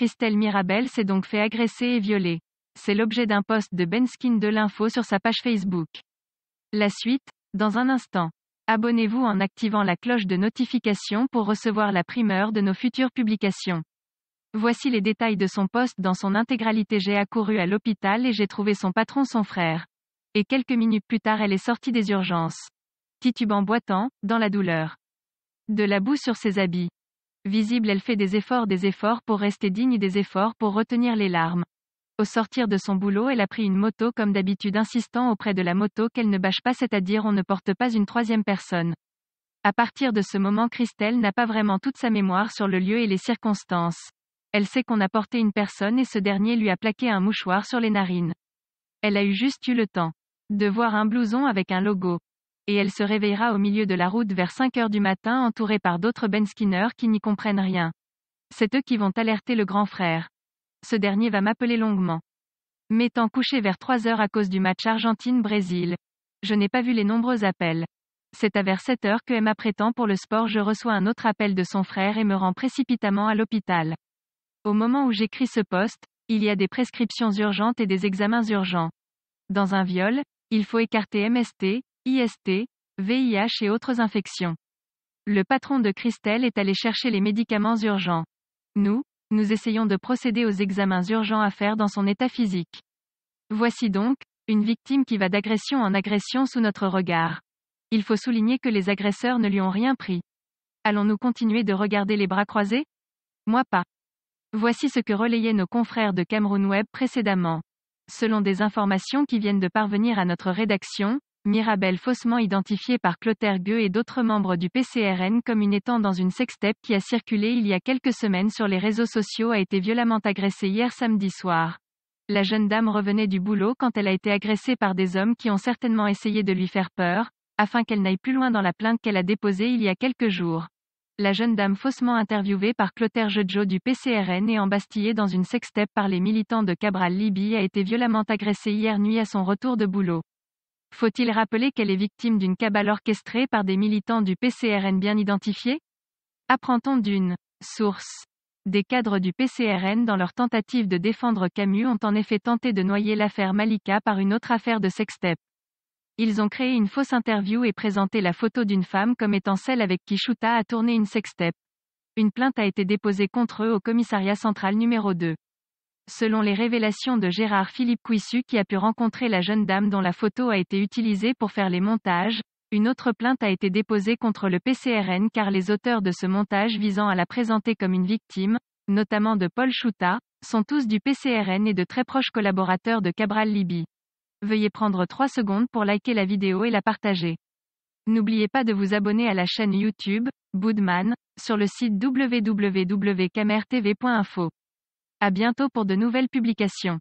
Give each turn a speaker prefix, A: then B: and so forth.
A: Christelle Mirabel s'est donc fait agresser et violer. C'est l'objet d'un post de Benskin de l'info sur sa page Facebook. La suite, dans un instant. Abonnez-vous en activant la cloche de notification pour recevoir la primeur de nos futures publications. Voici les détails de son poste dans son intégralité. J'ai accouru à l'hôpital et j'ai trouvé son patron son frère. Et quelques minutes plus tard elle est sortie des urgences. Titubant boitant, dans la douleur. De la boue sur ses habits. Visible elle fait des efforts des efforts pour rester digne des efforts pour retenir les larmes. Au sortir de son boulot elle a pris une moto comme d'habitude insistant auprès de la moto qu'elle ne bâche pas c'est-à-dire on ne porte pas une troisième personne. À partir de ce moment Christelle n'a pas vraiment toute sa mémoire sur le lieu et les circonstances. Elle sait qu'on a porté une personne et ce dernier lui a plaqué un mouchoir sur les narines. Elle a eu juste eu le temps de voir un blouson avec un logo et elle se réveillera au milieu de la route vers 5 heures du matin entourée par d'autres Ben Skinner qui n'y comprennent rien. C'est eux qui vont alerter le grand frère. Ce dernier va m'appeler longuement. M'étant couché vers 3 heures à cause du match Argentine-Brésil. Je n'ai pas vu les nombreux appels. C'est à vers 7 heures que Emma prétend pour le sport je reçois un autre appel de son frère et me rend précipitamment à l'hôpital. Au moment où j'écris ce poste, il y a des prescriptions urgentes et des examens urgents. Dans un viol, il faut écarter MST, IST, VIH et autres infections. Le patron de Christelle est allé chercher les médicaments urgents. Nous, nous essayons de procéder aux examens urgents à faire dans son état physique. Voici donc, une victime qui va d'agression en agression sous notre regard. Il faut souligner que les agresseurs ne lui ont rien pris. Allons-nous continuer de regarder les bras croisés Moi pas. Voici ce que relayaient nos confrères de Cameroun Web précédemment. Selon des informations qui viennent de parvenir à notre rédaction, Mirabel faussement identifiée par Clotaire Gueux et d'autres membres du PCRN comme une étant dans une sextape qui a circulé il y a quelques semaines sur les réseaux sociaux a été violemment agressée hier samedi soir. La jeune dame revenait du boulot quand elle a été agressée par des hommes qui ont certainement essayé de lui faire peur, afin qu'elle n'aille plus loin dans la plainte qu'elle a déposée il y a quelques jours. La jeune dame faussement interviewée par Clotaire Jeudjo du PCRN et embastillée dans une sextape par les militants de Cabral Libye a été violemment agressée hier nuit à son retour de boulot. Faut-il rappeler qu'elle est victime d'une cabale orchestrée par des militants du PCRN bien identifiés Apprend-on d'une source des cadres du PCRN dans leur tentative de défendre Camus ont en effet tenté de noyer l'affaire Malika par une autre affaire de sextep. Ils ont créé une fausse interview et présenté la photo d'une femme comme étant celle avec qui Chuta a tourné une sextep. Une plainte a été déposée contre eux au commissariat central numéro 2 selon les révélations de Gérard Philippe Cuissu qui a pu rencontrer la jeune dame dont la photo a été utilisée pour faire les montages, une autre plainte a été déposée contre le PCRN car les auteurs de ce montage visant à la présenter comme une victime, notamment de Paul Chouta, sont tous du PCRN et de très proches collaborateurs de Cabral Libye. Veuillez prendre 3 secondes pour liker la vidéo et la partager. N'oubliez pas de vous abonner à la chaîne YouTube, Boodman, sur le site www.camertv.info. À bientôt pour de nouvelles publications.